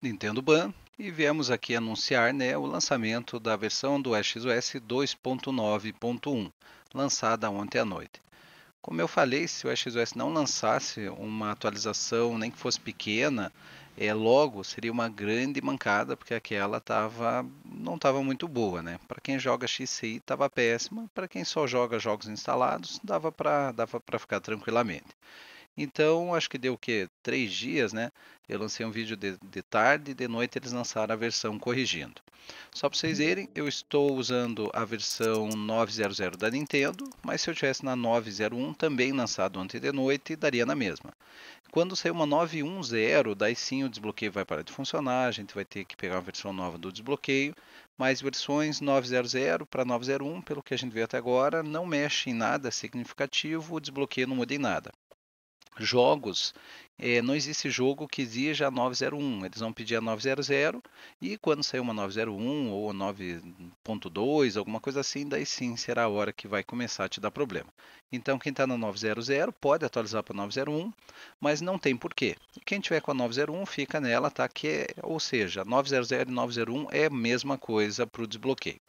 Nintendo Ban e viemos aqui anunciar né, o lançamento da versão do XOS 2.9.1, lançada ontem à noite. Como eu falei, se o XOS não lançasse uma atualização, nem que fosse pequena, é, logo seria uma grande mancada, porque aquela tava, não estava muito boa. Né? Para quem joga XCI estava péssima, para quem só joga jogos instalados dava para dava ficar tranquilamente. Então, acho que deu o quê? Três dias, né? Eu lancei um vídeo de, de tarde e de noite eles lançaram a versão corrigindo. Só para vocês uhum. verem, eu estou usando a versão 900 da Nintendo, mas se eu tivesse na 901, também lançado ontem de noite, daria na mesma. Quando sair uma 910, daí sim o desbloqueio vai parar de funcionar, a gente vai ter que pegar uma versão nova do desbloqueio, mas versões 900 para 901, pelo que a gente vê até agora, não mexe em nada significativo, o desbloqueio não muda em nada jogos, é, não existe jogo que exija a 901. Eles vão pedir a 900 e quando sair uma 901 ou 9.2, alguma coisa assim, daí sim será a hora que vai começar a te dar problema. Então quem está na 900 pode atualizar para 901, mas não tem porquê. Quem tiver com a 901 fica nela, tá? Que é, ou seja, 900 e 901 é a mesma coisa para o desbloqueio.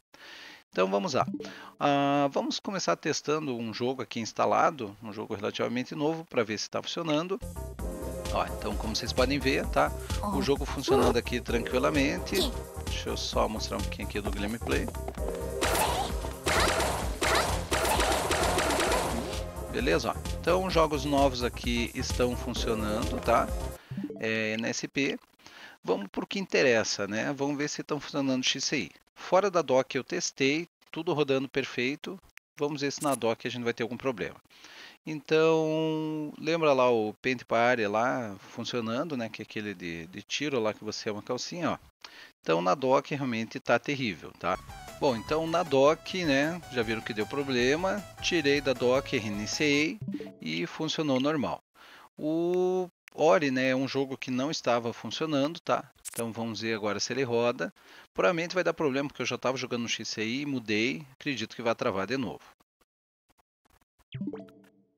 Então vamos lá. Uh, vamos começar testando um jogo aqui instalado, um jogo relativamente novo, para ver se está funcionando. Ó, então como vocês podem ver, tá o jogo funcionando aqui tranquilamente. Deixa eu só mostrar um pouquinho aqui do gameplay. Beleza, ó. Então jogos novos aqui estão funcionando, tá? É, NSP vamos para o que interessa, né? Vamos ver se estão funcionando o XCI. Fora da doc eu testei, tudo rodando perfeito. Vamos ver se na doc a gente vai ter algum problema. Então, lembra lá o Paint Party lá funcionando, né? Que é aquele de, de tiro lá que você é uma calcinha, ó. Então na doc realmente está terrível, tá? Bom, então na doc, né? Já viram que deu problema. Tirei da DOC, reiniciei e funcionou normal. O Ori, né, é um jogo que não estava funcionando, tá? Então vamos ver agora se ele roda. Provavelmente vai dar problema, porque eu já estava jogando no XCI, mudei, acredito que vai travar de novo.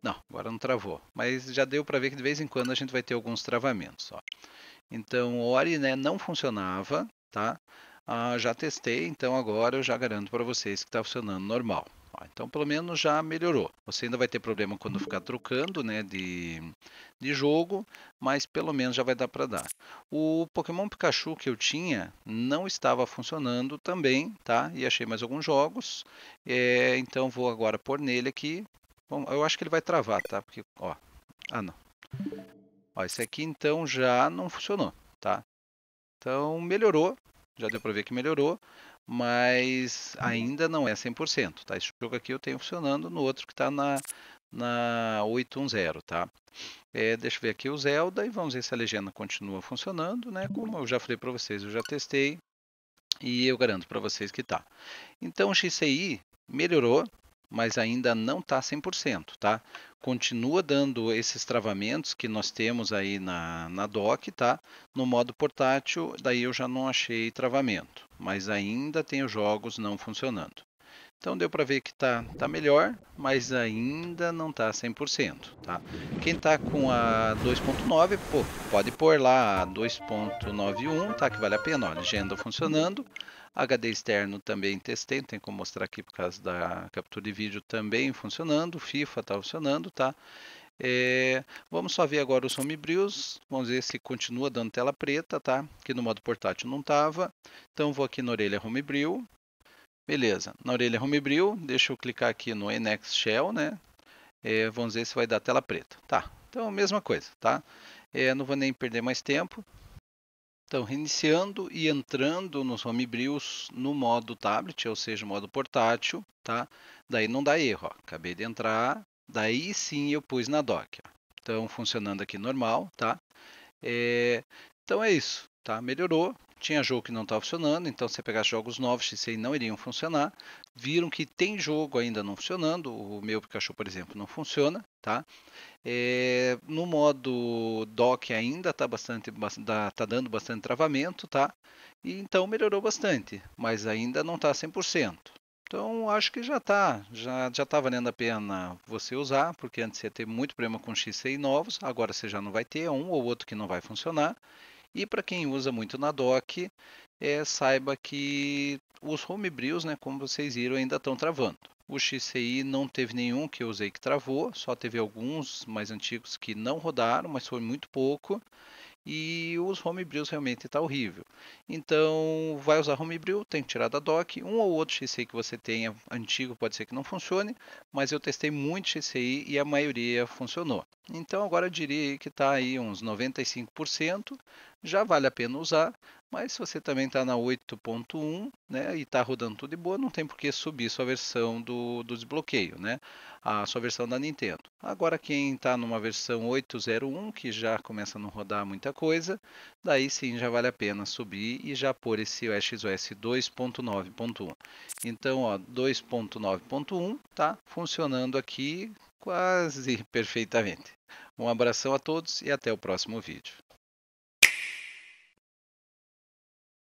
Não, agora não travou, mas já deu para ver que de vez em quando a gente vai ter alguns travamentos. Ó. Então, Ori né, não funcionava, tá? Ah, já testei, então agora eu já garanto para vocês que está funcionando normal. Então, pelo menos já melhorou. Você ainda vai ter problema quando ficar trocando né, de, de jogo, mas pelo menos já vai dar para dar. O Pokémon Pikachu que eu tinha não estava funcionando também, tá? E achei mais alguns jogos. É, então, vou agora pôr nele aqui. Bom, eu acho que ele vai travar, tá? Porque, ó... Ah, não. Ó, esse aqui, então, já não funcionou, tá? Então, melhorou. Já deu para ver que melhorou mas uhum. ainda não é 100%, tá? Esse jogo aqui eu tenho funcionando, no outro que está na, na 810, tá? É, deixa eu ver aqui o Zelda e vamos ver se a legenda continua funcionando, né? Uhum. Como eu já falei para vocês, eu já testei e eu garanto para vocês que tá. Então o XCI melhorou, mas ainda não está 100%, tá? Continua dando esses travamentos que nós temos aí na, na dock, tá? No modo portátil, daí eu já não achei travamento, mas ainda tenho jogos não funcionando. Então deu para ver que tá, tá melhor, mas ainda não tá 100%, tá? Quem tá com a 2.9, pô, pode pôr lá a 2.91, tá? Que vale a pena, ó, legenda funcionando. HD externo também testei, tem como mostrar aqui por causa da captura de vídeo também funcionando, FIFA tá funcionando, tá? É, vamos só ver agora os homebrews, vamos ver se continua dando tela preta, tá? Que no modo portátil não tava. Então vou aqui na orelha homebrew, Beleza, na orelha Homebrew, deixa eu clicar aqui no NX Shell, né? É, vamos ver se vai dar tela preta. Tá, então mesma coisa, tá? É, não vou nem perder mais tempo. Então, reiniciando e entrando nos homebrews no modo tablet, ou seja, modo portátil, tá? Daí não dá erro, ó. Acabei de entrar, daí sim eu pus na dock. Ó. Então, funcionando aqui normal, tá? É... Então é isso, tá? Melhorou, tinha jogo que não estava funcionando, então se você pegasse jogos novos, XCI não iriam funcionar. Viram que tem jogo ainda não funcionando, o meu Pikachu, por exemplo, não funciona, tá? É, no modo dock ainda está bastante, tá dando bastante travamento, tá? E então melhorou bastante, mas ainda não está 100%. Então acho que já está já já tá valendo a pena você usar, porque antes você ia ter muito problema com XCI novos, agora você já não vai ter um ou outro que não vai funcionar. E para quem usa muito na dock, é, saiba que os homebrews, né, como vocês viram, ainda estão travando. O XCI não teve nenhum que eu usei que travou, só teve alguns mais antigos que não rodaram, mas foi muito pouco. E os homebrews realmente está horrível. Então, vai usar homebrew, tem que tirar da dock. Um ou outro XCI que você tenha antigo pode ser que não funcione, mas eu testei muito XCI e a maioria funcionou. Então agora eu diria que está aí uns 95%, já vale a pena usar, mas se você também está na 8.1 né, e está rodando tudo de boa, não tem por que subir sua versão do, do desbloqueio, né, a sua versão da Nintendo. Agora quem está numa versão 8.01, que já começa a não rodar muita coisa, daí sim já vale a pena subir e já pôr esse XOS 2.9.1. Então 2.9.1 está funcionando aqui quase perfeitamente. Um abração a todos e até o próximo vídeo.